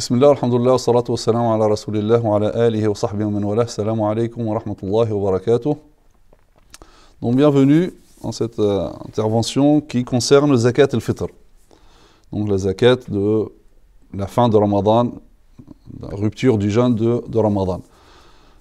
Bismillah, alhamdulillah, salatu wassalamu ala rasulillah wa ala alihi wa sahbihi wa man wala. Salam alaikum wa rahmatullahi wa barakatuh. Donc bienvenue dans cette euh, intervention qui concerne le zakat al-fitr. Donc la zakat de la fin de Ramadan, la rupture du jeûne de, de Ramadan.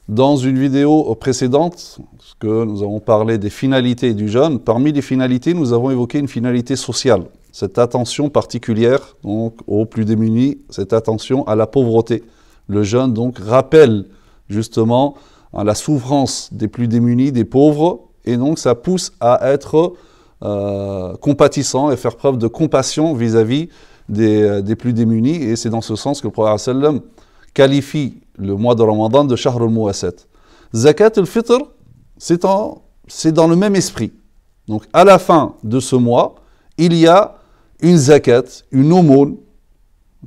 Dans une vidéo précédente, ce que nous avons parlé des finalités du jeûne, parmi les finalités, nous avons évoqué une finalité sociale cette attention particulière donc, aux plus démunis, cette attention à la pauvreté. Le jeûne donc rappelle justement hein, la souffrance des plus démunis, des pauvres, et donc ça pousse à être euh, compatissant et faire preuve de compassion vis-à-vis euh, des, plus démunis. Et c'est dans ce sens que le Prophète sallam qualifie le mois de Ramadan de Shahr al Muasset. Zakat al-Fitr, c'est dans le même esprit. Donc à la fin de ce mois, il y a une zakat, une aumône,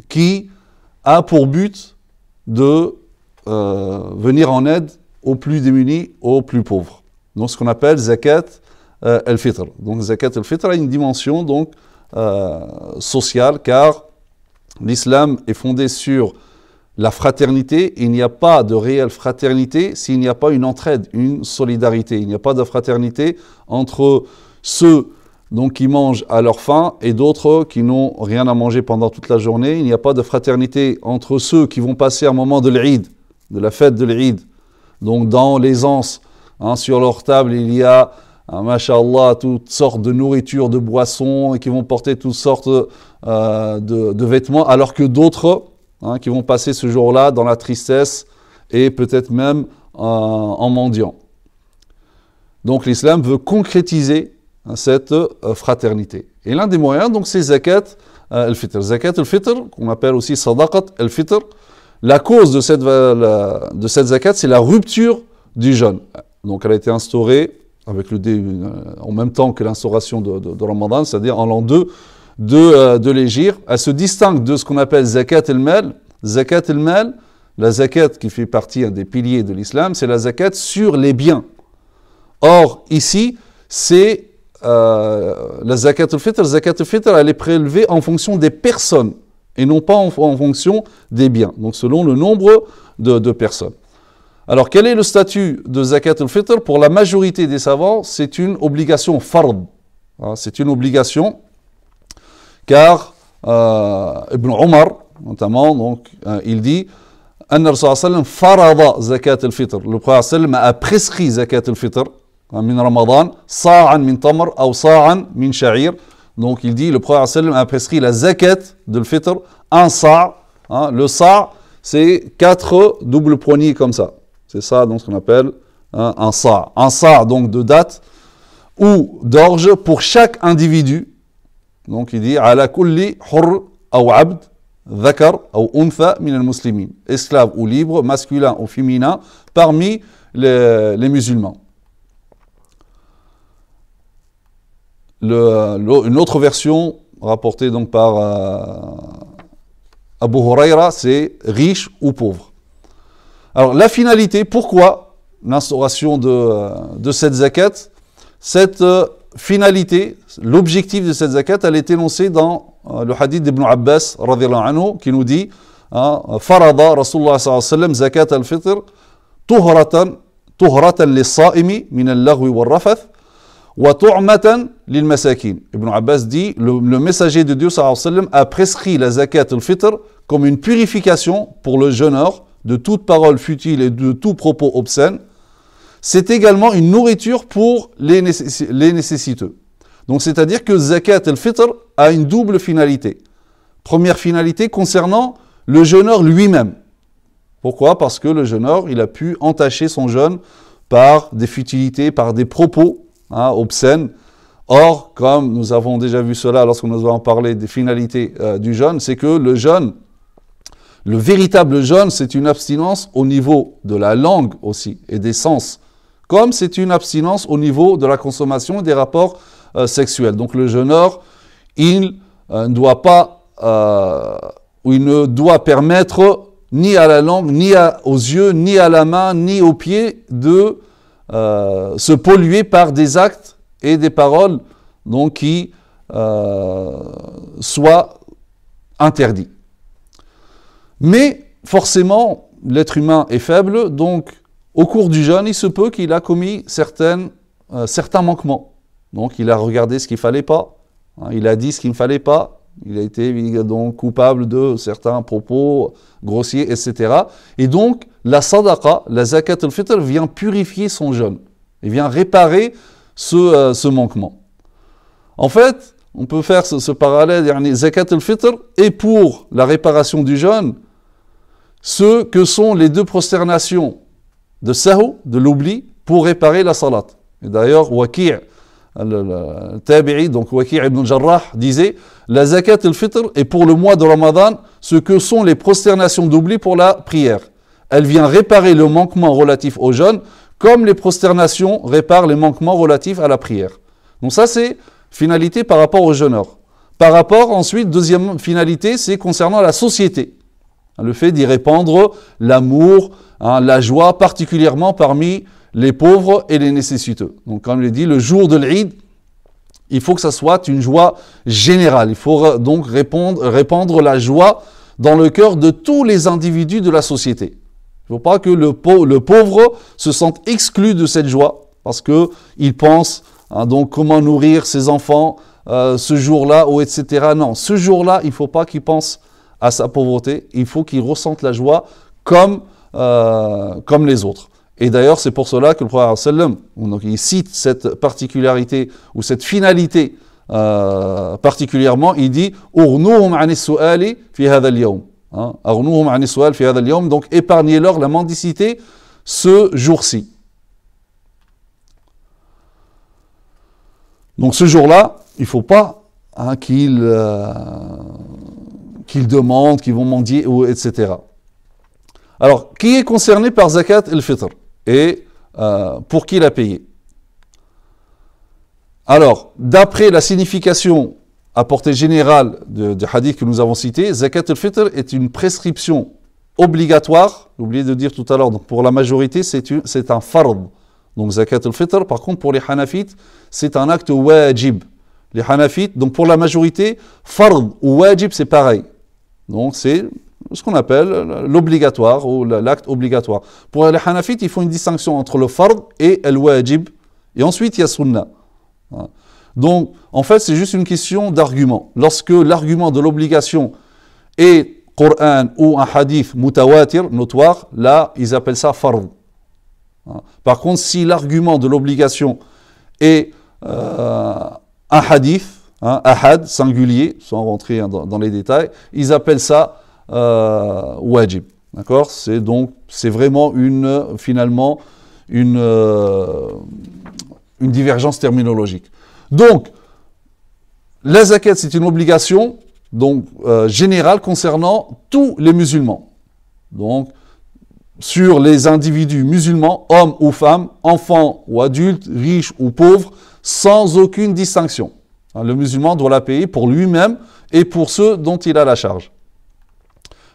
qui a pour but de euh, venir en aide aux plus démunis, aux plus pauvres. Donc ce qu'on appelle zakat euh, al-fitr. Donc zakat al-fitr a une dimension donc euh, sociale car l'islam est fondé sur la fraternité. Il n'y a pas de réelle fraternité s'il n'y a pas une entraide, une solidarité. Il n'y a pas de fraternité entre ceux donc qui mangent à leur faim, et d'autres qui n'ont rien à manger pendant toute la journée. Il n'y a pas de fraternité entre ceux qui vont passer un moment de l'Eid, de la fête de l'Eid, donc dans l'aisance. Hein, sur leur table, il y a, hein, mashallah, toutes sortes de nourriture, de boissons, et qui vont porter toutes sortes euh, de, vêtements, alors que d'autres hein, qui vont passer ce jour-là dans la tristesse et peut-être même euh, en mendiant. Donc l'islam veut concrétiser Hein, cette euh, fraternité. Et l'un des moyens, donc, c'est zakat euh, al-fitr. Zakat al-fitr, qu'on appelle aussi sadaqat al-fitr. La cause de cette, de cette zakat, c'est la rupture du jeûne. Donc, elle a été instaurée avec le euh, en même temps que l'instauration de, de, Ramadan, c'est-à-dire en l'an 2 de, de Elle se distingue de ce qu'on appelle zakat al-mal. Zakat al-mal, la zakat qui fait partie des piliers de l'islam, c'est la zakat sur les biens. Or, ici, c'est euh, la zakat al-fitr, zakat al-fitr, elle est prélevée en fonction des personnes et non pas en, fonction des biens, donc selon le nombre de, personnes. Alors quel est le statut de zakat al-fitr Pour la majorité des savants, c'est une obligation fard, hein, c'est une obligation, car euh, Ibn Omar, notamment, donc, euh, il dit « Anna farada zakat al-fitr » Le prophète a prescrit zakat al-fitr من Ramadan, sa'an min min Donc il dit, le prophète sallam a prescrit la zakat de l'fitr un sa'. Hein, le sa', c'est quatre doubles poignées comme ça. C'est ça donc ce qu'on appelle hein, un sa'. Un sa' donc de date ou d'orge pour chaque individu. Donc il dit, ala kulli hurr ou abd. ذكر أو أنثى esclave ou libre masculin ou féminin parmi les musulmans une autre version rapportée donc par euh, Abu Huraira, c'est riche ou pauvre. Alors la finalité, pourquoi l'instauration de, cette zakat Cette euh, finalité, l'objectif de cette zakat, elle est énoncée dans euh, le hadith d'Ibn Abbas anhu, qui nous dit hein, Farada Rasulullah sallam zakat al-fitr tuhratan tuhratan les saimi min al-laghwi wal-rafath Ibn Abbas dit le, messager de Dieu a prescrit la zakat al-fitr comme une purification pour le jeûneur de toute parole futile et de tout propos obscène. C'est également une nourriture pour les, les nécessiteux. Donc c'est-à-dire que zakat al-fitr a une double finalité. Première finalité concernant le jeûneur lui-même. Pourquoi Parce que le jeûneur, il a pu entacher son jeûne par des futilités, par des propos Hein, obscène Or, comme nous avons déjà vu cela lorsqu'on nous avons parlé des finalités euh, du jeûne, c'est que le jeûne, le véritable jeûne, c'est une abstinence au niveau de la langue aussi et des sens, comme c'est une abstinence au niveau de la consommation et des rapports euh, sexuels. Donc le jeûneur, il euh, ne doit pas, ou il ne doit permettre ni à la langue, ni à, aux yeux, ni à la main, ni aux pieds de euh, se polluer par des actes et des paroles donc, qui euh, soient interdits. Mais forcément, l'être humain est faible, donc au cours du jeûne, il se peut qu'il a commis certaines, euh, certains manquements. Donc il a regardé ce qu'il ne fallait pas, hein, il a dit ce qu'il ne fallait pas, il a été donc coupable de certains propos grossiers, etc. Et donc, la sadaqa, la zakat al-fitr, vient purifier son jeûne. Il vient réparer ce, euh, manquement. En fait, on peut faire ce, parallèle, yani, zakat al-fitr est pour la réparation du jeûne ce que sont les deux prosternations de sahou, de l'oubli, pour réparer la salat. Et d'ailleurs, waqi' Euh, donc ibn Jarrah, disait La zakat al-fitr est pour le mois de Ramadan ce que sont les prosternations d'oubli pour la prière. Elle vient réparer le manquement relatif au jeûne, comme les prosternations réparent les manquements relatifs à la prière. Donc, ça, c'est finalité par rapport au jeûneur. Par rapport, ensuite, deuxième finalité, c'est concernant la société. Le fait d'y répandre l'amour, hein, la joie, particulièrement parmi les pauvres et les nécessiteux. Donc, comme je l'ai dit, le jour de l'Eid, il faut que ça soit une joie générale. Il faut donc répandre, répandre la joie dans le cœur de tous les individus de la société. Il ne faut pas que le, le, pauvre se sente exclu de cette joie parce qu'il pense hein, donc comment nourrir ses enfants euh, ce jour-là ou etc. Non, ce jour-là, il ne faut pas qu'il pense à sa pauvreté. Il faut qu'il ressente la joie comme, euh, comme les autres. Et d'ailleurs, c'est pour cela que le prophète sallam, donc il cite cette particularité ou cette finalité euh, particulièrement, il dit "Urnuhum an suali fi yawm hein, fi donc épargnez-leur la mendicité ce jour-ci. Donc ce jour-là, il ne faut pas hein, euh, qu'ils demandent, qu'ils vont mendier, etc. Alors, qui est concerné par zakat le fitr et euh, pour qui il a payé. Alors, d'après la signification à portée générale de, de hadith que nous avons cité, zakat al-fitr est une prescription obligatoire. J'ai oublié de dire tout à l'heure, pour la majorité, c'est un fard. Donc zakat al-fitr, par contre, pour les hanafites, c'est un acte wajib. Les hanafites, donc pour la majorité, fard ou wajib, c'est pareil. Donc c'est ce qu'on appelle l'obligatoire ou l'acte obligatoire. Pour les Hanafites, ils font une distinction entre le fard et le wajib. Et ensuite, il y a sunna. Hein. Donc, en fait, c'est juste une question d'argument. Lorsque l'argument de l'obligation est Coran ou un hadith mutawatir, notoire, là, ils appellent ça fard. Hein. Par contre, si l'argument de l'obligation est euh, un hadith, un hein, ahad singulier, sans rentrer dans les détails, ils appellent ça euh, wajib. D'accord C'est donc, c'est vraiment une, finalement, une, euh, une divergence terminologique. Donc, la zakat, c'est une obligation donc, euh, générale concernant tous les musulmans. Donc, sur les individus musulmans, hommes ou femmes, enfants ou adultes, riches ou pauvres, sans aucune distinction. Hein, le musulman doit la payer pour lui-même et pour ceux dont il a la charge.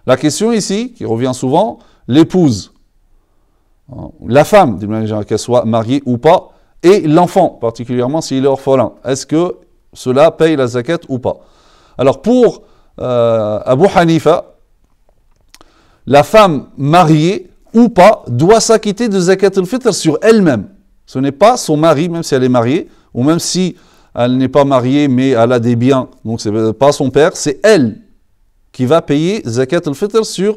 La question ici, qui revient souvent, l'épouse, hein, la femme, qu'elle soit mariée ou pas, et l'enfant, particulièrement s'il est orphelin. Est-ce que cela paye la zakat ou pas Alors pour euh, Abu Hanifa, la femme mariée ou pas doit s'acquitter de zakat al-fitr sur elle-même. Ce n'est pas son mari, même si elle est mariée, ou même si elle n'est pas mariée mais elle a des biens, donc ce n'est pas son père, c'est elle qui va payer zakat al-fitr sur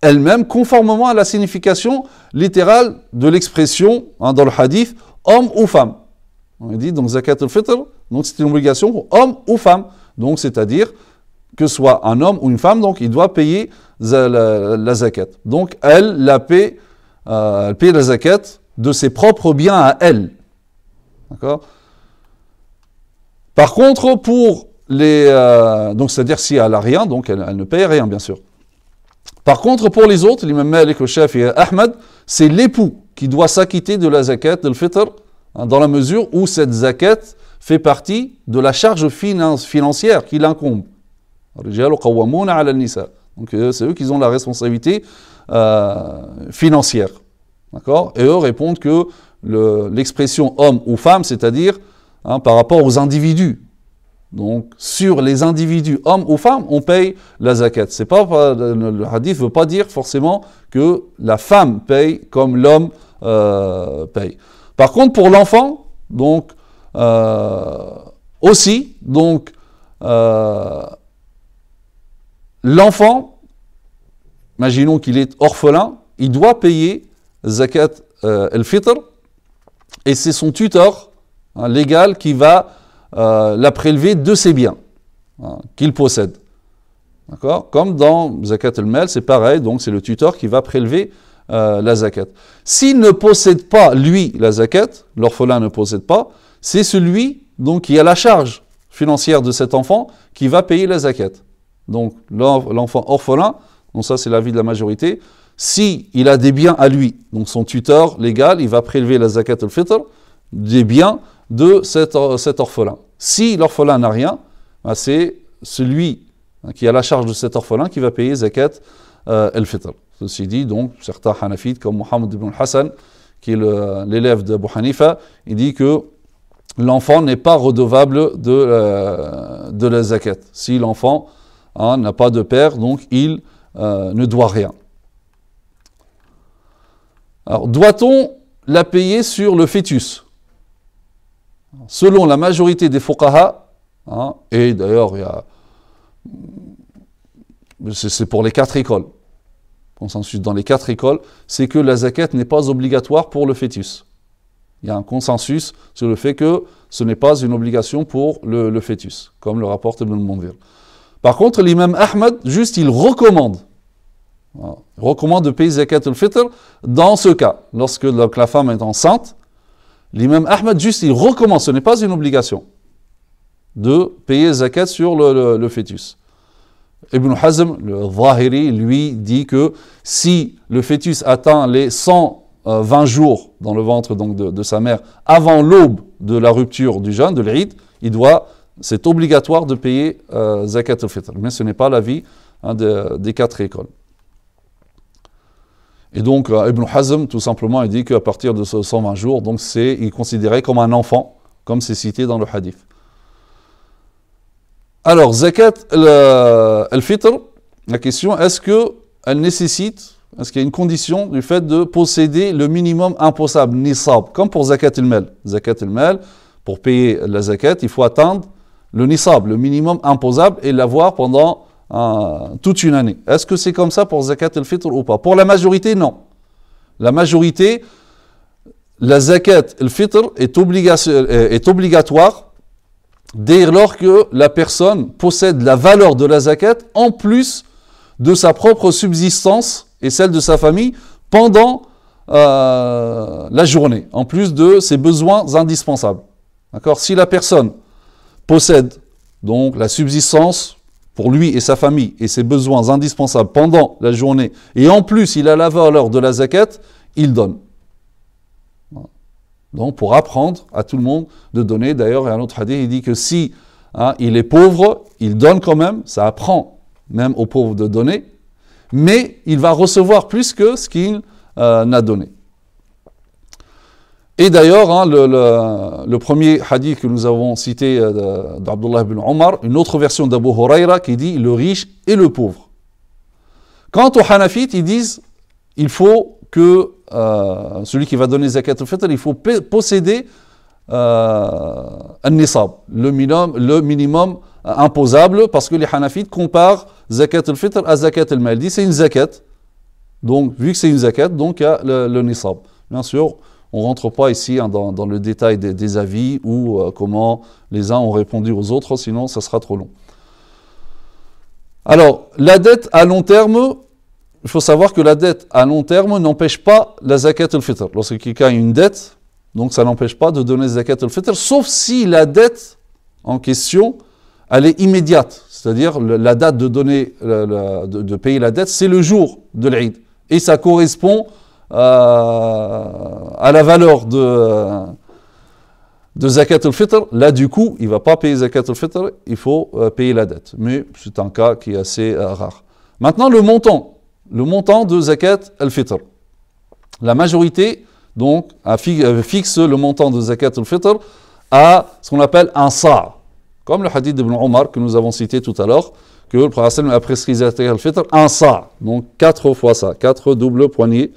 elle-même, conformément à la signification littérale de l'expression hein, dans le hadith homme ou femme. On dit donc zakat al-fitr, donc c'est une obligation pour homme ou femme. Donc c'est-à-dire que ce soit un homme ou une femme, donc il doit payer la, zakat. Donc elle la paie, euh, elle paie la zakat de ses propres biens à elle. D'accord Par contre, pour les, euh, donc c'est-à-dire si elle n'a rien, donc elle, ne paye rien, bien sûr. Par contre, pour les autres, l'imam Malik, le chef et Ahmed, c'est l'époux qui doit s'acquitter de la zakat, de l'fitr, hein, dans la mesure où cette zakat fait partie de la charge financière qui l'incombe. Donc euh, c'est eux qui ont la responsabilité euh, financière. D'accord Et eux répondent que l'expression homme ou femme, c'est-à-dire hein, par rapport aux individus, donc, sur les individus, hommes ou femmes, on paye la zakat. C'est pas, le hadith ne veut pas dire forcément que la femme paye comme l'homme euh, paye. Par contre, pour l'enfant, donc, euh, aussi, donc, euh, l'enfant, imaginons qu'il est orphelin, il doit payer zakat el-fitr, et c'est son tuteur hein, légal qui va euh, la prélever de ses biens hein, qu'il possède. D'accord Comme dans Zakat al-Mal, c'est pareil, donc c'est le tuteur qui va prélever euh, la zakat. S'il ne possède pas, lui, la zakat, l'orphelin ne possède pas, c'est celui donc, qui a la charge financière de cet enfant qui va payer la zakat. Donc l'enfant orphelin, donc ça c'est l'avis de la majorité, si il a des biens à lui, donc son tuteur légal, il va prélever la zakat al-fitr, des biens de cet, orphelin. Si l'orphelin n'a rien, bah, c'est celui hein, qui a la charge de cet orphelin qui va payer zakat el-fitr. Euh, Ceci dit, donc, certains hanafites comme Mohammed ibn Hassan, qui est l'élève d'Abu Hanifa, il dit que l'enfant n'est pas redevable de, la, de la zakat. Si l'enfant hein, n'a pas de père, donc il euh, ne doit rien. Alors, doit-on la payer sur le fœtus selon la majorité des fuqaha, hein, et d'ailleurs, c'est pour les quatre écoles, consensus dans les quatre écoles, c'est que la zakat n'est pas obligatoire pour le fœtus. Il y a un consensus sur le fait que ce n'est pas une obligation pour le, fœtus, comme le rapporte Ibn Mundir. Par contre, l'imam Ahmad, juste, il recommande. Il hein, recommande de payer zakat al-fitr dans ce cas, lorsque la femme est enceinte L'imam Ahmed, juste, il recommence, ce n'est pas une obligation de payer zakat sur le, fœtus. Ibn Hazm, le Zahiri, lui dit que si le fœtus atteint les 120 euh, jours dans le ventre donc de, sa mère avant l'aube de la rupture du jeûne, de l'Eid, il doit, c'est obligatoire de payer euh, zakat au fœtus. Mais ce n'est pas l'avis hein, des quatre écoles. Et donc euh, Ibn Hazm, tout simplement, il dit qu'à partir de 120 jours, donc c'est, il est considéré comme un enfant, comme c'est cité dans le hadith. Alors, zakat al-fitr, la question, est-ce qu'elle nécessite, est-ce qu'il y a une condition du fait de posséder le minimum imposable, nisab, comme pour zakat al-mal. Zakat al-mal, pour payer la zakat, il faut atteindre le nisab, le minimum imposable, et l'avoir pendant ah, toute une année. Est-ce que c'est comme ça pour zakat al-fitr ou pas Pour la majorité, non. La majorité, la zakat al-fitr est, euh, est, obligatoire dès lors que la personne possède la valeur de la zakat en plus de sa propre subsistance et celle de sa famille pendant euh, la journée, en plus de ses besoins indispensables. D'accord Si la personne possède donc la subsistance pour lui et sa famille et ses besoins indispensables pendant la journée, et en plus il a la valeur de la zakat, il donne. Donc pour apprendre à tout le monde de donner, d'ailleurs, un autre hadith, il dit que si hein, il est pauvre, il donne quand même, ça apprend même aux pauvres de donner, mais il va recevoir plus que ce qu'il euh, n'a donné. Et d'ailleurs, hein, le, premier hadith que nous avons cité euh, d'Abdullah ibn Omar, une autre version d'Abu Huraira qui dit le riche et le pauvre. Quant aux Hanafites, ils disent il faut que euh, celui qui va donner zakat al-fitr, il faut posséder euh, nisab le minimum, le minimum euh, imposable, parce que les Hanafites comparent zakat al-fitr à zakat al-mal. disent c'est une zakat, donc vu que c'est une zakat, donc il y a le, le nisab. Bien sûr, on ne rentre pas ici hein, dans, le détail des, avis ou euh, comment les uns ont répondu aux autres, sinon ça sera trop long. Alors, la dette à long terme, il faut savoir que la dette à long terme n'empêche pas la zakat al-fitr. Lorsque quelqu'un a une dette, donc ça n'empêche pas de donner zakat al-fitr, sauf si la dette en question, elle est immédiate. C'est-à-dire la date de, donner, de, payer la dette, c'est le jour de l'Aïd. Et ça correspond euh, à, la valeur de, de Zakat al-Fitr, là du coup, il ne va pas payer Zakat al-Fitr, il faut euh, payer la dette. Mais c'est un cas qui est assez euh, rare. Maintenant, le montant, le montant de Zakat al-Fitr. La majorité, donc, fixe le montant de Zakat al-Fitr à ce qu'on appelle un sa', comme le hadith d'Ibn Omar que nous avons cité tout à l'heure, que le prophète a prescrit Zakat al-Fitr, un sa', donc quatre fois ça, quatre doubles poignées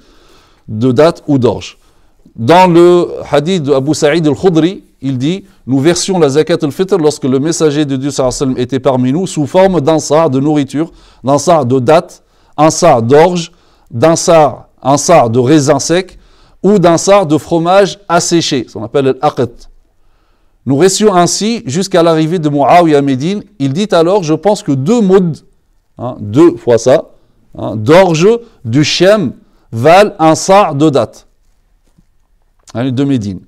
de date ou d'orge. Dans le hadith d'Abu Saïd al-Khudri, il dit Nous versions la zakat al-fitr lorsque le messager de Dieu sallam, était parmi nous sous forme d'un de nourriture, d'un sar de date, un d'orge, d'un un sar de raisin sec ou d'un sar de fromage asséché, ça qu'on appelle l'aqat. Nous restions ainsi jusqu'à l'arrivée de Muawiyah à Médine. Il dit alors Je pense que deux mouds, hein, deux fois ça, hein, d'orge du Shem valent un sar de date, hein, de Médine.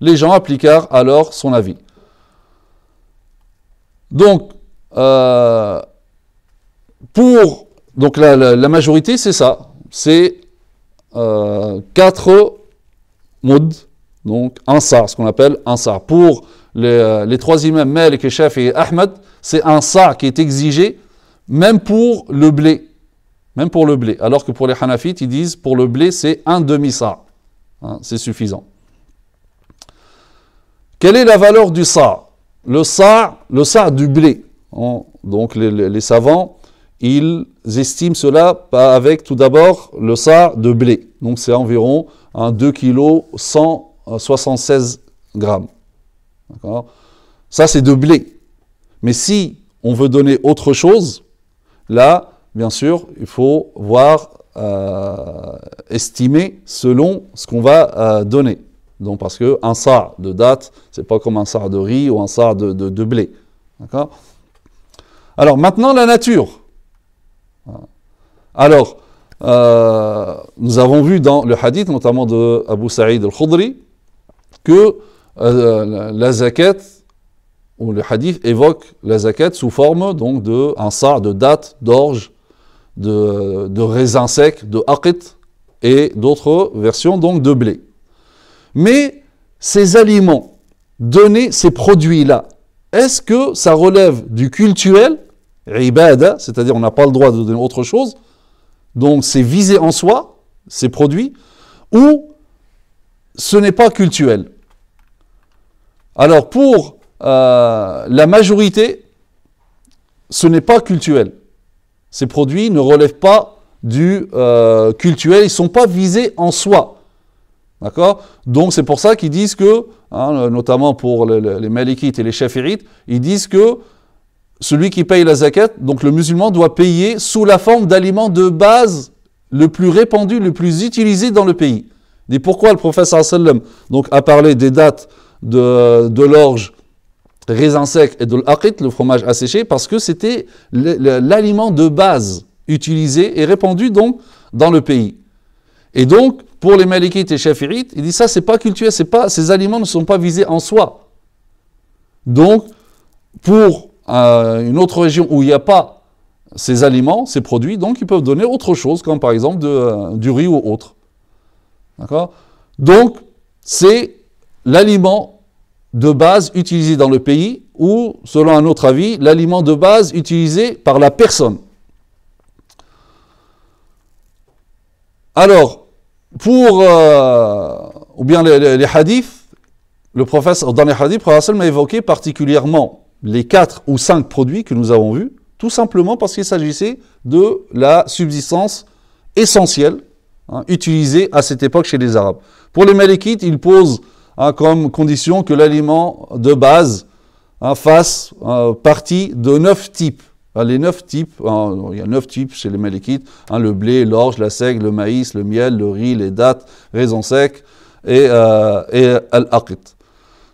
Les gens appliquèrent alors son avis. Donc, euh, pour donc la, majorité, c'est ça. C'est euh, quatre quatre donc un sar, ce qu'on appelle un sar. Pour les, euh, les trois imams, Malik, et Ahmed, c'est un sar qui est exigé, même pour le blé. Même pour le blé. Alors que pour les Hanafites, ils disent pour le blé, c'est un demi-sa. Hein, c'est suffisant. Quelle est la valeur du sa Le sa, le sa du blé. Hein, donc les, savants, ils estiment cela avec tout d'abord le sa de blé. Donc c'est environ 2,176 2 kg 176 grammes. D'accord Ça c'est de blé. Mais si on veut donner autre chose, là bien sûr, il faut voir, euh, estimer selon ce qu'on va euh, donner. Donc, parce qu'un sar de date, ce n'est pas comme un sar de riz ou un sar de, blé. Alors, maintenant, la nature. Alors, euh, nous avons vu dans le hadith, notamment de Abu Saïd al-Khudri, que la zakat, ou le hadith évoque la zakat sous forme donc de un sar de date, d'orge, de, raisin raisins secs, de haqit, et d'autres versions donc de blé. Mais ces aliments donner ces produits-là, est-ce que ça relève du cultuel, ibada, c'est-à-dire on n'a pas le droit de donner autre chose, donc c'est visé en soi, ces produits, ou ce n'est pas cultuel Alors pour euh, la majorité, ce n'est pas cultuel. Ces produits ne relèvent pas du euh, cultuel, ils ne sont pas visés en soi. D'accord Donc c'est pour ça qu'ils disent que, hein, notamment pour les, Malikites et les Shafirites, ils disent que celui qui paye la zakat, donc le musulman, doit payer sous la forme d'aliments de base le plus répandu, le plus utilisé dans le pays. Et pourquoi le prophète sallam donc a parlé des dates de, de l'orge raisin sec et de l'aqit, le fromage asséché, parce que c'était l'aliment de base utilisé et répandu donc dans le pays. Et donc, pour les Malikites et chafirites, il dit ça, c'est pas cultuel, c'est pas, ces aliments ne sont pas visés en soi. Donc, pour euh, une autre région où il n'y a pas ces aliments, ces produits, donc ils peuvent donner autre chose, comme par exemple de, euh, du riz ou autre. D'accord Donc, c'est l'aliment de base utilisée dans le pays ou, selon un autre avis, l'aliment de base utilisé par la personne. Alors, pour, euh, ou bien les, hadiths, le professeur, dans les hadiths, le professeur m'a évoqué particulièrement les 4 ou 5 produits que nous avons vus, tout simplement parce qu'il s'agissait de la subsistance essentielle hein, utilisée à cette époque chez les Arabes. Pour les Malékites, il pose... Hein, comme condition que l'aliment de base hein, fasse hein, partie de neuf types. les neuf types, il y a neuf types chez les malikites, le blé, l'orge, la seigle, le maïs, le miel, le riz, les dates, raisins secs et, euh,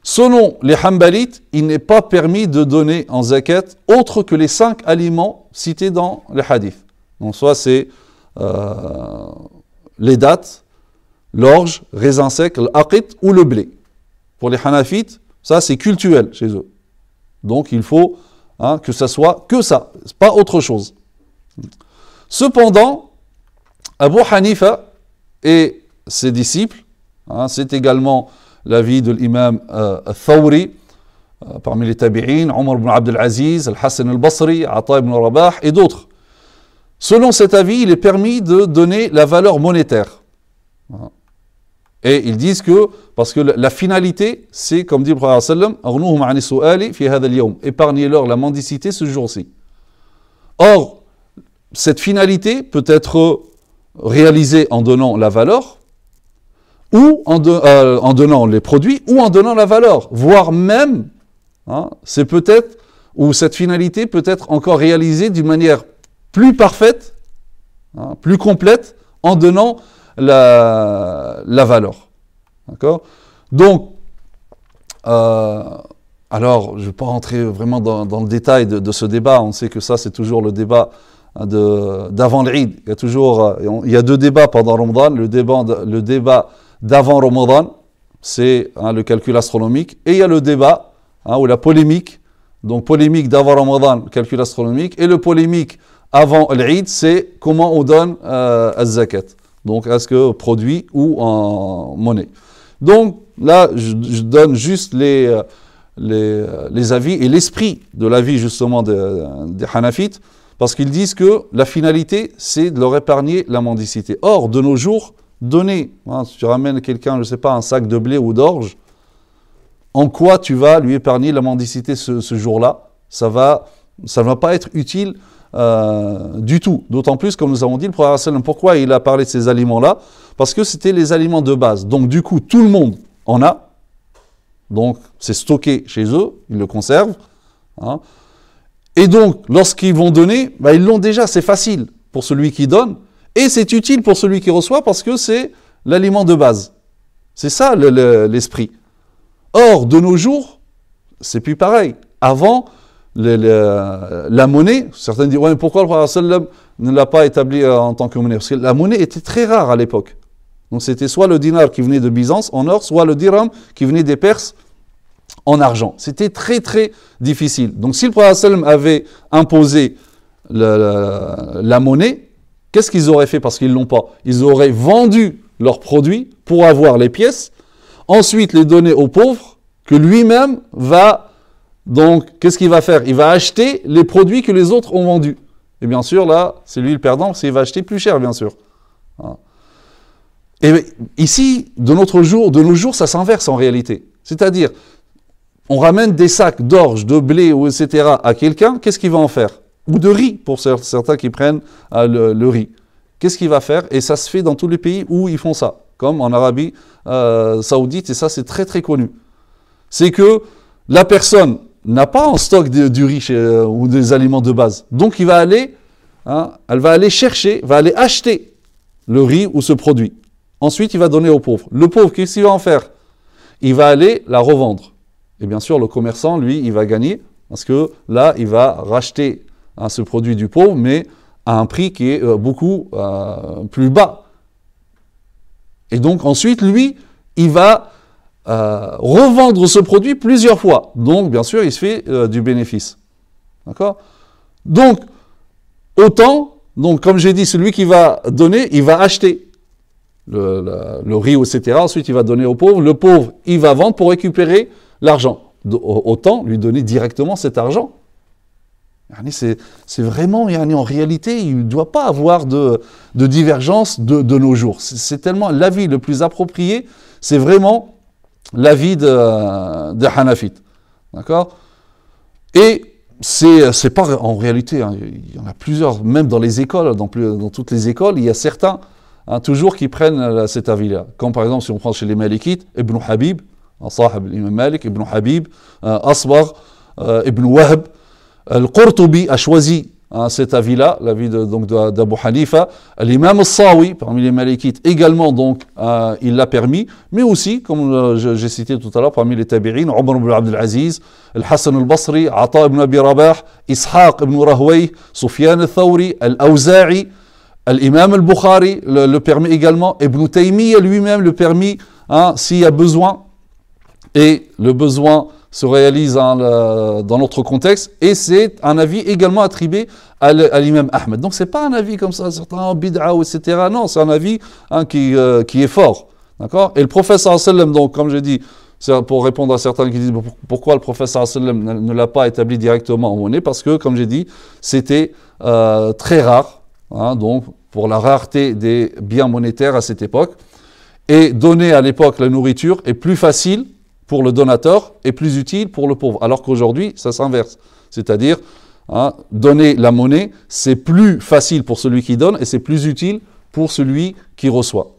Selon les Hanbalites, il n'est pas permis de donner en zakat autre que les cinq aliments cités dans les hadiths. Donc soit c'est euh, les dates, l'orge, raisin sec, l'aqit ou le blé. Pour les Hanafites, ça c'est cultuel chez eux. Donc il faut hein, que ça soit que ça, pas autre chose. Cependant, Abu Hanifa et ses disciples, hein, c'est également l'avis de l'imam euh, Thawri, euh, parmi les tabi'in, Omar ibn Abdel Aziz, Al-Hassan al-Basri, Atta ibn Rabah et d'autres. Selon cet avis, il est permis de donner la valeur monétaire. Hein. Et ils disent que, parce que la finalité, c'est comme dit le prophète épargnez-leur la mendicité ce jour-ci. Or, cette finalité peut être réalisée en donnant la valeur, ou en, euh, donnant les produits, ou en donnant la valeur, voire même, hein, c'est peut-être, ou cette finalité peut être encore réalisée d'une manière plus parfaite, hein, plus complète, en donnant la, la valeur. D'accord Donc, euh, alors, je ne vais pas rentrer vraiment dans, le détail de, ce débat. On sait que ça, c'est toujours le débat hein, d'avant l'Eid. Il y a toujours, euh, il y a deux débats pendant Ramadan. Le débat, le débat d'avant Ramadan, c'est hein, le calcul astronomique, et il y a le débat hein, ou la polémique. Donc polémique d'avant Ramadan, calcul astronomique, et le polémique avant l'Eid, c'est comment on donne euh, zakat. Donc, est-ce que produit ou en monnaie Donc, là, je, donne juste les, euh, euh, les, avis et l'esprit de l'avis, justement, euh, des Hanafites, parce qu'ils disent que la finalité, c'est de leur épargner la mendicité. Or, de nos jours, donner, hein, si tu ramènes quelqu'un, je ne sais pas, un sac de blé ou d'orge, en quoi tu vas lui épargner la mendicité ce, jour-là Ça va, ça ne va pas être utile euh, du tout. D'autant plus, comme nous avons dit, le prophète pourquoi il a parlé de ces aliments-là Parce que c'était les aliments de base. Donc du coup, tout le monde en a. Donc c'est stocké chez eux, ils le conservent. Hein. Et donc, lorsqu'ils vont donner, bah, ils l'ont déjà, c'est facile pour celui qui donne. Et c'est utile pour celui qui reçoit parce que c'est l'aliment de base. C'est ça l'esprit. Or, de nos jours, c'est plus pareil. Avant, la monnaie, certains disent, ouais, pourquoi le roi ne l'a pas établi euh, en tant que monnaie Parce que la monnaie était très rare à l'époque. Donc c'était soit le dinar qui venait de Byzance en or, soit le dirham qui venait des Perses en argent. C'était très très difficile. Donc si le prophète avait imposé la, la monnaie, qu'est-ce qu'ils auraient fait parce qu'ils ne l'ont pas Ils auraient vendu leurs produits pour avoir les pièces, ensuite les donner aux pauvres que lui-même va donc, qu'est-ce qu'il va faire Il va acheter les produits que les autres ont vendus. Et bien sûr, là, c'est lui le perdant, parce qu'il va acheter plus cher, bien sûr. Hein. Et ici, de notre jour, de nos jours, ça s'inverse en réalité. C'est-à-dire, on ramène des sacs d'orge, de blé, ou etc. à quelqu'un, qu'est-ce qu'il va en faire Ou de riz, pour certains qui prennent euh, le, riz. Qu'est-ce qu'il va faire Et ça se fait dans tous les pays où ils font ça, comme en Arabie euh, saoudite, et ça c'est très très connu. C'est que la personne n'a pas en stock du riz euh, ou des aliments de base. Donc il va aller, hein, elle va aller chercher, va aller acheter le riz ou ce produit. Ensuite, il va donner au pauvre. Le pauvre, qu'est-ce qu'il va en faire Il va aller la revendre. Et bien sûr, le commerçant, lui, il va gagner parce que là, il va racheter hein, ce produit du pauvre, mais à un prix qui est euh, beaucoup euh, plus bas. Et donc ensuite, lui, il va euh, revendre ce produit plusieurs fois. Donc, bien sûr, il se fait euh, du bénéfice. D'accord Donc, autant, donc, comme j'ai dit, celui qui va donner, il va acheter le, riz, etc. Ensuite, il va donner au pauvre. Le pauvre, il va vendre pour récupérer l'argent. Autant lui donner directement cet argent. C'est vraiment, en réalité, il ne doit pas avoir de, divergence de, de nos jours. C'est tellement la vie le plus approprié, c'est vraiment l'avis de, de D'accord Et c'est pas en réalité, hein. il y en a plusieurs, même dans les écoles, dans, plus, dans toutes les écoles, il y a certains, hein, toujours, qui prennent euh, cet avis-là. Comme par exemple, si on prend chez les Malikites, Ibn Habib, hein, Sahib Malik, Ibn Habib, euh, Asbar, euh, Ibn Wahb, Al-Qurtubi a choisi Hein, cet avis-là, l'avis d'Abu Hanifa, l'imam Sawi, parmi les Malikites, également donc, euh, il l'a permis, mais aussi, comme euh, j'ai cité tout à l'heure, parmi les tabirines, Omar ibn Abdel Aziz, Al-Hassan al-Basri, Ata ibn Abi Rabah, Ishaq ibn Rahway, Sufyan al-Thawri, Al-Awza'i, l'imam al-Bukhari le, permet également, Ibn Taymiyyah lui-même le permet, hein, s'il y a besoin, et le besoin se réalise dans notre contexte et c'est un avis également attribué à l'imam Ahmed. Donc c'est pas un avis comme ça, certains bid'a, etc. Non, c'est un avis hein, qui, euh, qui, est fort. D'accord Et le prophète sallam, donc comme j'ai dit, pour répondre à certains qui disent pourquoi le prophète sallam ne l'a pas établi directement en monnaie, parce que comme j'ai dit, c'était euh, très rare, hein, donc pour la rareté des biens monétaires à cette époque. Et donner à l'époque la nourriture est plus facile pour le donateur est plus utile pour le pauvre. Alors qu'aujourd'hui, ça s'inverse. C'est-à-dire, hein, donner la monnaie, c'est plus facile pour celui qui donne et c'est plus utile pour celui qui reçoit.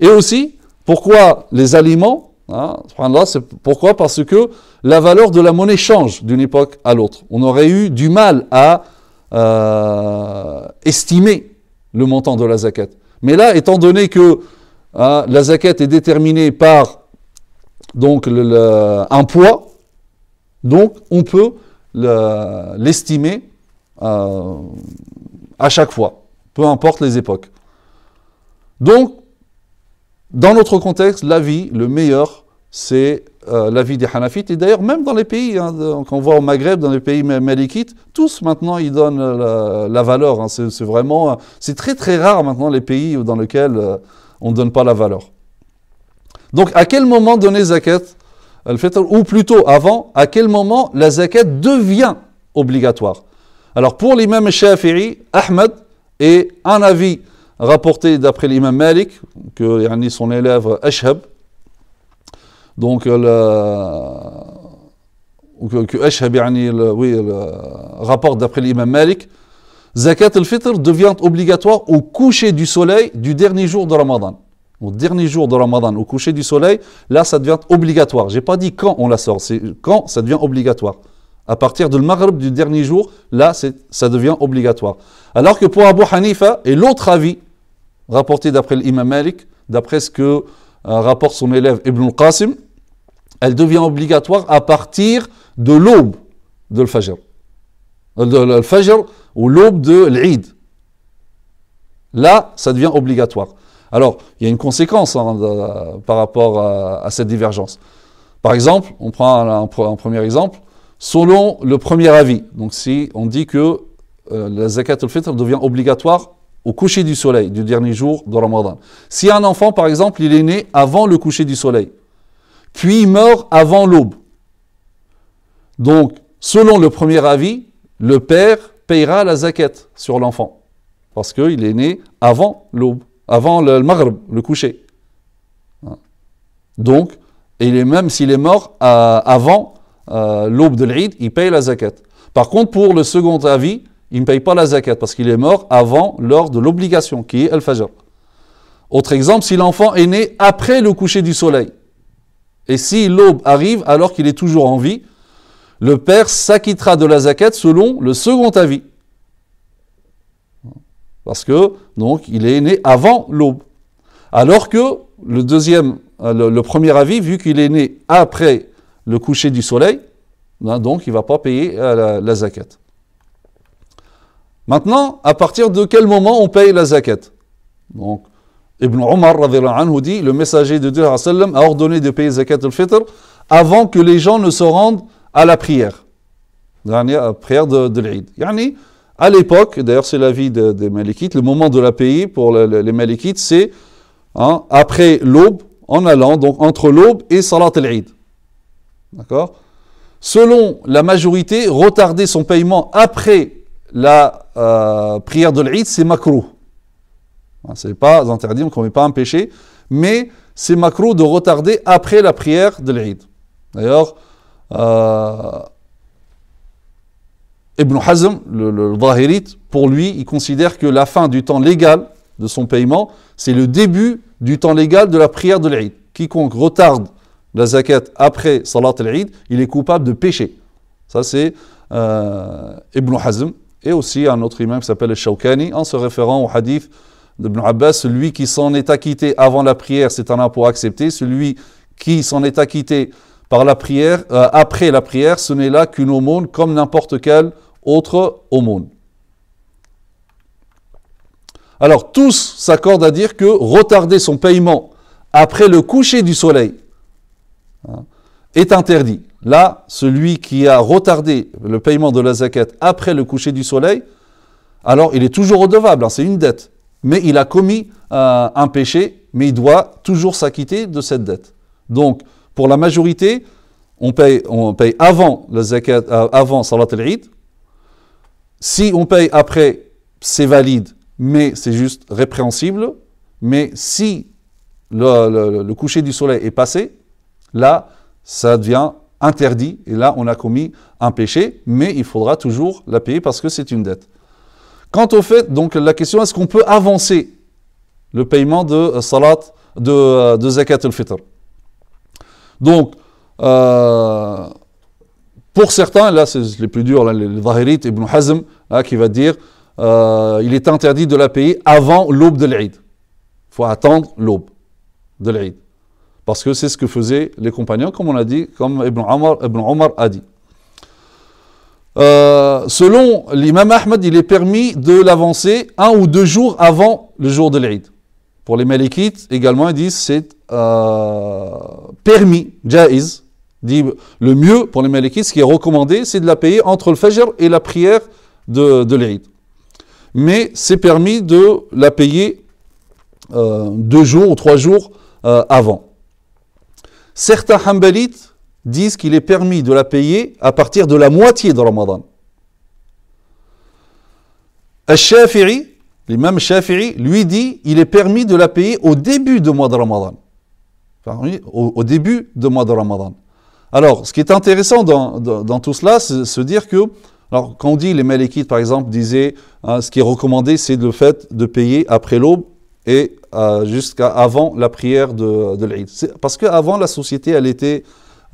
Et aussi, pourquoi les aliments hein, c'est Pourquoi Parce que la valeur de la monnaie change d'une époque à l'autre. On aurait eu du mal à euh, estimer le montant de la zakat. Mais là, étant donné que hein, la zakat est déterminée par donc un poids, donc on peut l'estimer euh, à chaque fois, peu importe les époques. Donc, dans notre contexte, la vie, le meilleur, c'est euh, la vie des Hanafites. Et d'ailleurs, même dans les pays hein, quand on voit au Maghreb, dans les pays malikites, tous maintenant, ils donnent la, valeur. Hein. C'est vraiment, euh, c'est très très rare maintenant les pays dans lesquels on ne donne pas la valeur. Donc à quel moment donner zakat al-fitr Ou plutôt avant, à quel moment la zakat devient obligatoire Alors pour l'imam Shafi'i, Ahmed et un avis rapporté d'après l'imam Malik, que son élève Ash'hab donc euh, que, Ashhab rapporte d'après l'imam Malik, Zakat al-Fitr devient obligatoire au coucher du soleil du dernier jour de Ramadan au dernier jour de Ramadan, au coucher du soleil, là, ça devient obligatoire. Je n'ai pas dit quand on la sort, c'est quand ça devient obligatoire. À partir du Maghreb du dernier jour, là, ça devient obligatoire. Alors que pour Abu Hanifa et l'autre avis, rapporté d'après l'imam Malik, d'après ce que euh, rapporte son élève Ibn qasim elle devient obligatoire à partir de l'aube de l'Fajr. Le euh, ou l'aube de l'Eid. Là, ça devient obligatoire. Alors, il y a une conséquence hein, par rapport à, cette divergence. Par exemple, on prend un, premier exemple, selon le premier avis, donc si on dit que euh, la zakat al-fitr devient obligatoire au coucher du soleil du dernier jour de Ramadan. Si un enfant, par exemple, il est né avant le coucher du soleil, puis il meurt avant l'aube, donc selon le premier avis, le père payera la zakat sur l'enfant, parce qu'il est né avant l'aube avant le, maghrib, le coucher. Hein. Donc, même s'il est mort avant euh, l'aube de l'Eid, il paye la zakat. Par contre, pour le second avis, il ne paye pas la zakat parce qu'il est mort avant l'heure de l'obligation, qui est Al-Fajr. Autre exemple, si l'enfant est né après le coucher du soleil, et si l'aube arrive alors qu'il est toujours en vie, le père s'acquittera de la zakat selon le second avis. Parce que, donc, il est né avant l'aube. Alors que le deuxième, euh, le, premier avis, vu qu'il est né après le coucher du soleil, ben, donc il ne va pas payer euh, la, zakat. Maintenant, à partir de quel moment on paye la zakat Donc, Ibn Omar anhu dit le messager de Dieu a ordonné de payer zakat al-fitr avant que les gens ne se rendent à la prière. Dernière euh, prière de, de à l'époque, d'ailleurs c'est l'avis des de le moment de la pays pour les Malikites, c'est hein, après l'aube, en allant, donc entre l'aube et Salat al-Eid. D'accord Selon la majorité, retarder son paiement après la euh, prière de l'Eid, c'est macro. Hein, Ce n'est pas interdit, on ne commet pas un péché, mais c'est macro de retarder après la prière de l'Eid. D'ailleurs, euh, Ibn Hazm, le, le Zahirite, pour lui, il considère que la fin du temps légal de son paiement, c'est le début du temps légal de la prière de l'Aïd. Quiconque retarde la zakat après Salat al-Eid, il est coupable de péché. Ça, c'est euh, Ibn Hazm et aussi un autre imam qui s'appelle Shawkani, en se référant au hadith d'Ibn Abbas celui qui s'en est acquitté avant la prière, c'est un impôt accepté celui qui s'en est acquitté par la prière, euh, après la prière, ce n'est là qu'une aumône comme n'importe quelle autre aumône. Alors tous s'accordent à dire que retarder son paiement après le coucher du soleil hein, est interdit. Là, celui qui a retardé le paiement de la zakat après le coucher du soleil, alors il est toujours redevable, hein, c'est une dette. Mais il a commis euh, un péché, mais il doit toujours s'acquitter de cette dette. Donc, pour la majorité, on paye, avant, la zakat, euh, avant Salat al-Eid, si on paye après, c'est valide, mais c'est juste répréhensible. Mais si le, coucher du soleil est passé, là, ça devient interdit. Et là, on a commis un péché, mais il faudra toujours la payer parce que c'est une dette. Quant au fait, donc, la question est-ce qu'on peut avancer le paiement de euh, salat, de, euh, de zakat al-fitr Donc, euh, pour certains, là c'est les plus durs, là, les Zahirites, Ibn Hazm, hein, qui va dire euh, il est interdit de la payer avant l'aube de l'Eid. Il faut attendre l'aube de l'Eid. Parce que c'est ce que faisaient les compagnons, comme on a dit, comme Ibn Omar, a dit. Euh, selon l'imam Ahmed, il est permis de l'avancer un ou deux jours avant le jour de l'Eid. Pour les Malikites également, ils disent c'est euh, permis, jaiz, le mieux pour les Malikites, ce qui est recommandé, c'est de la payer entre le Fajr et la prière de, de Mais c'est permis de la payer euh, deux jours ou trois jours euh, avant. Certains Hanbalites disent qu'il est permis de la payer à partir de la moitié de Ramadan. Al-Shafi'i, l'imam Shafiri lui dit il est permis de la payer au début de mois de Ramadan. au début de mois de Ramadan. Alors, ce qui est intéressant dans, tout cela, c'est se dire que, alors, quand on dit les Malékites, par exemple, disaient, hein, ce qui est recommandé, c'est le fait de payer après l'aube et euh, jusqu'à avant la prière de, de l'Aïd. Parce qu'avant, la société, elle était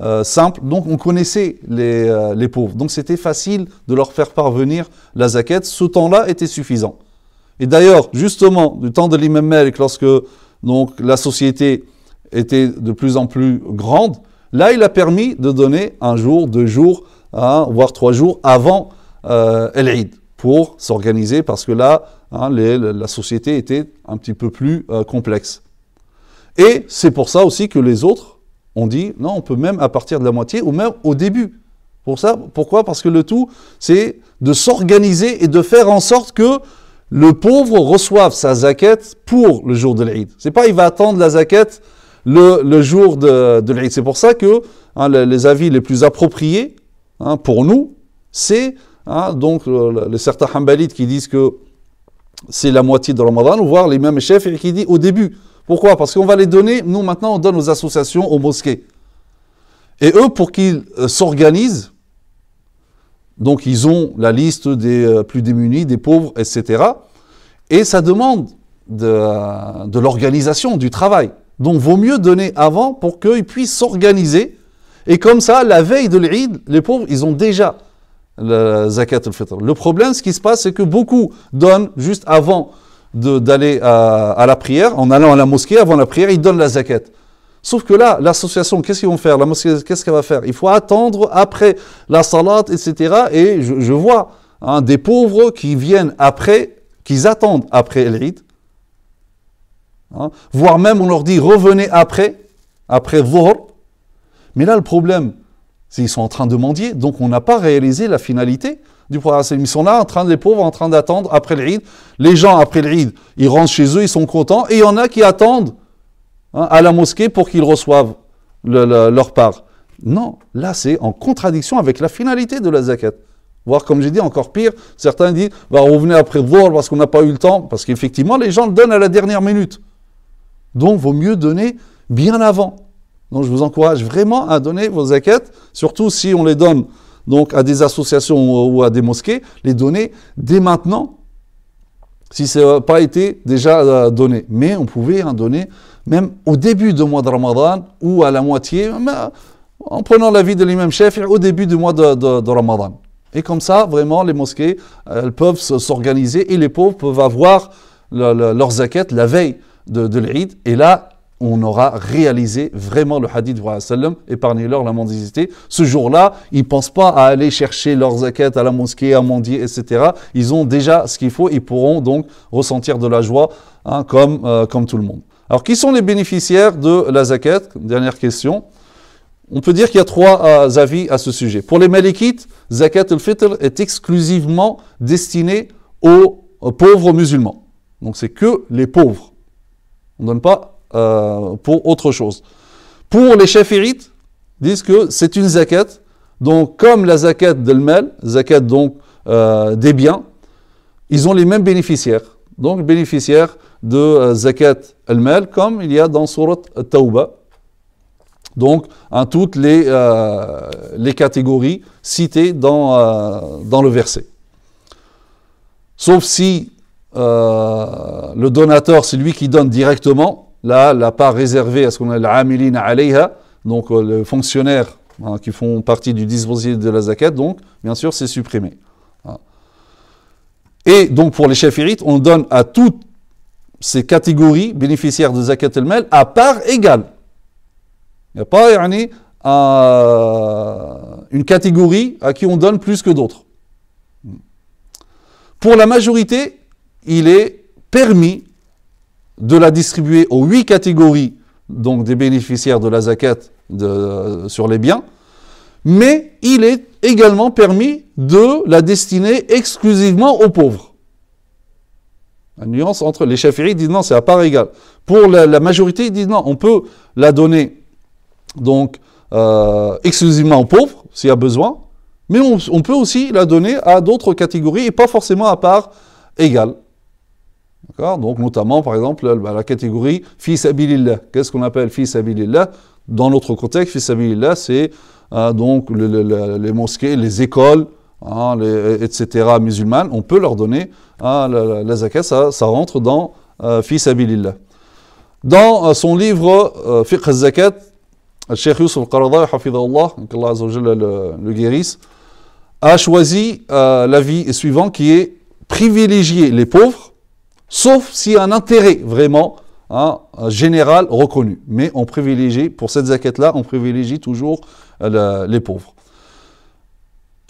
euh, simple, donc on connaissait euh, les, pauvres. Donc, c'était facile de leur faire parvenir la zaquette. Ce temps-là était suffisant. Et d'ailleurs, justement, du temps de l'imam Malik, lorsque donc, la société était de plus en plus grande, Là, il a permis de donner un jour, deux jours, hein, voire trois jours avant euh, l'Eid pour s'organiser parce que là, hein, la société était un petit peu plus euh, complexe. Et c'est pour ça aussi que les autres ont dit non, on peut même à partir de la moitié ou même au début. Pour ça, pourquoi Parce que le tout, c'est de s'organiser et de faire en sorte que le pauvre reçoive sa zaquette pour le jour de l'Eid. n'est pas il va attendre la zaquette le, jour de, de C'est pour ça que hein, les, avis les plus appropriés hein, pour nous, c'est hein, donc le, certains Hanbalites qui disent que c'est la moitié de Ramadan, ou voir mêmes et qui dit au début. Pourquoi Parce qu'on va les donner, nous maintenant on donne aux associations, aux mosquées. Et eux, pour qu'ils euh, s'organisent, donc ils ont la liste des euh, plus démunis, des pauvres, etc. Et ça demande de euh, l'organisation, du travail. Donc vaut mieux donner avant pour qu'ils puissent s'organiser. Et comme ça, la veille de l'Eid, les pauvres, ils ont déjà la zakat al-fitr. Le problème, ce qui se passe, c'est que beaucoup donnent juste avant d'aller à, la prière, en allant à la mosquée, avant la prière, ils donnent la zakat. Sauf que là, l'association, qu'est-ce qu'ils vont faire La mosquée, qu'est-ce qu'elle va faire Il faut attendre après la salat, etc. Et je, vois hein, des pauvres qui viennent après, qu'ils attendent après l'Eid, Hein. voire même on leur dit revenez après, après voir Mais là le problème, c'est qu'ils sont en train de mendier, donc on n'a pas réalisé la finalité du programme Ils sont là en train, les pauvres, en train d'attendre après ride Les gens après le ride ils rentrent chez eux, ils sont contents, et il y en a qui attendent hein, à la mosquée pour qu'ils reçoivent leur part. Non, là c'est en contradiction avec la finalité de la zakat. Voire comme j'ai dit, encore pire, certains disent, va bah, revenir après voir parce qu'on n'a pas eu le temps, parce qu'effectivement les gens le donnent à la dernière minute. Donc, vaut mieux donner bien avant. Donc, je vous encourage vraiment à donner vos zakats, surtout si on les donne donc à des associations ou à des mosquées, les donner dès maintenant, si ça n'a pas été déjà euh, donné. Mais on pouvait en donner même au début du mois de Ramadan ou à la moitié, euh, en prenant l'avis de l'imam Shafi au début du mois de, Ramadan. Et comme ça, vraiment, les mosquées, elles peuvent s'organiser et les pauvres peuvent avoir leurs le, la veille de, de Et là, on aura réalisé vraiment le hadith du sallam, épargnez-leur la mendicité. Ce jour-là, ils ne pensent pas à aller chercher leurs zakat à la mosquée, à mendier, etc. Ils ont déjà ce qu'il faut, ils pourront donc ressentir de la joie hein, comme, euh, comme tout le monde. Alors, qui sont les bénéficiaires de la zakat Dernière question. On peut dire qu'il y a trois euh, avis à ce sujet. Pour les Malikites, zakat al-fitr est exclusivement destiné aux pauvres musulmans. Donc, c'est que les pauvres. On ne donne pas euh, pour autre chose. Pour les chefs ils disent que c'est une zakat. Donc, comme la zakat del mal, zakat donc euh, des biens, ils ont les mêmes bénéficiaires. Donc, bénéficiaires de euh, zakat al mal, comme il y a dans Surat Tauba. Donc, en toutes les, les, catégories citées dans, dans le verset. Sauf si euh, le donateur, c'est lui qui donne directement, là, la part réservée à ce qu'on appelle l'amilina alayha, donc euh, le fonctionnaire hein, qui font partie du dispositif de la zakat, donc bien sûr c'est supprimé. Hein. Et donc pour les chefs hérites on donne à toutes ces catégories bénéficiaires de zakat el mel à part égale. Il n'y a pas une catégorie à qui on donne plus que d'autres. Hmm. Pour la majorité, il est permis de la distribuer aux huit catégories donc des bénéficiaires de la zakat euh, sur les biens, mais il est également permis de la destiner exclusivement aux pauvres. La nuance entre les chafiris disent non, c'est à part égale. Pour la, majorité, ils disent non, on peut la donner donc euh, exclusivement aux pauvres s'il y a besoin, mais on, on peut aussi la donner à d'autres catégories et pas forcément à part égale. Donc notamment, par exemple, bah, la catégorie fils abilillah. Qu'est-ce qu'on appelle fils Dans notre contexte, fils c'est euh, donc les mosquées, les écoles, hein, etc. musulmanes. On peut leur donner hein, la, zakat, ça, rentre dans euh, abilillah. Dans euh, son livre euh, Fiqh al-Zakat, Cheikh Yusuf al-Qaradawi, que qu'Allah le guérisse, a choisi l'avis suivant qui est privilégier les pauvres sauf s'il y a un intérêt vraiment hein, général reconnu. Mais on privilégie, pour cette zakat là on privilégie toujours euh, les pauvres.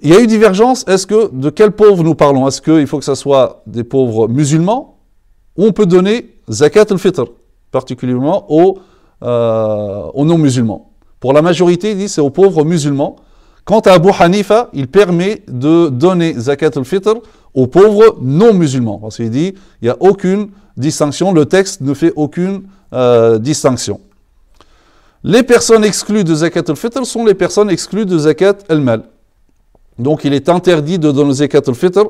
Il y a eu divergence, est-ce que, de quels pauvres nous parlons Est-ce qu'il faut que ce soit des pauvres musulmans Ou on peut donner zakat al-fitr, particulièrement euh, aux, non-musulmans Pour la majorité, il dit c'est aux pauvres musulmans. Quant à Abu Hanifa, il permet de donner zakat al-fitr aux pauvres non musulmans. Parce qu'il dit, il n'y a aucune distinction, le texte ne fait aucune euh, distinction. Les personnes exclues de zakat al-fitr sont les personnes exclues de zakat al-mal. Donc il est interdit de donner zakat al-fitr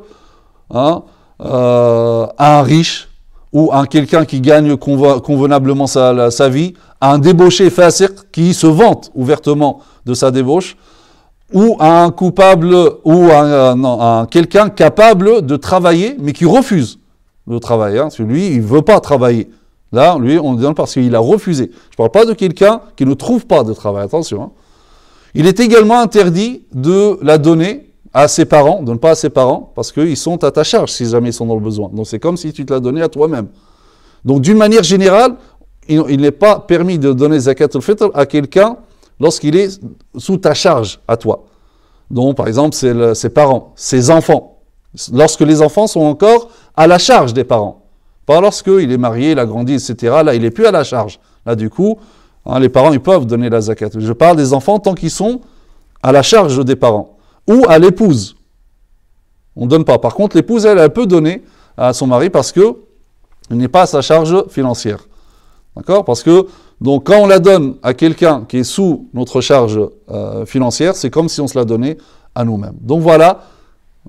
hein, euh, à un riche ou à quelqu'un qui gagne convenablement sa, vie, à un débauché fasiq qui se vante ouvertement de sa débauche, ou à un coupable ou à, euh, quelqu'un capable de travailler mais qui refuse de travailler. Celui, hein. il ne veut pas travailler. Là, lui, on le donne parce qu'il a refusé. Je ne parle pas de quelqu'un qui ne trouve pas de travail, attention. Hein. Il est également interdit de la donner à ses parents, de ne pas à ses parents, parce qu'ils sont à ta charge si jamais ils sont dans le besoin. Donc c'est comme si tu te la donnais à toi-même. Donc d'une manière générale, il, il n'est pas permis de donner zakat al-fitr à quelqu'un lorsqu'il est sous ta charge à toi. Donc, par exemple, c'est ses parents, ses enfants. Lorsque les enfants sont encore à la charge des parents. Pas lorsqu'il est marié, il a grandi, etc. Là, il n'est plus à la charge. Là, du coup, hein, les parents, ils peuvent donner la zakat. Je parle des enfants tant qu'ils sont à la charge des parents. Ou à l'épouse. On ne donne pas. Par contre, l'épouse, elle, elle peut donner à son mari parce que il n'est pas à sa charge financière. D'accord Parce que donc quand on la donne à quelqu'un qui est sous notre charge euh, financière, c'est comme si on se la donnait à nous-mêmes. Donc voilà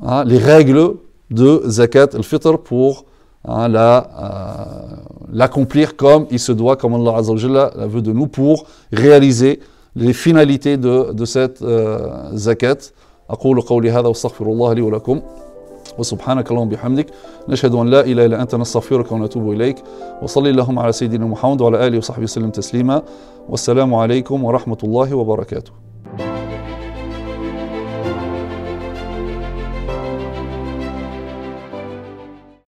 hein, les règles de zakat al-fitr pour hein, euh, l'accomplir comme il se doit, comme Allah Azzawajal la veut de nous, pour réaliser les finalités de, cette euh, zakat. قولي هذا وسبحانك اللهم بحمدك نشهد أن لا إله إلا أنت نستغفرك ونتوب إليك وصل اللهم على سيدنا محمد وعلى آله وصحبه وسلم تسليما والسلام عليكم ورحمة الله وبركاته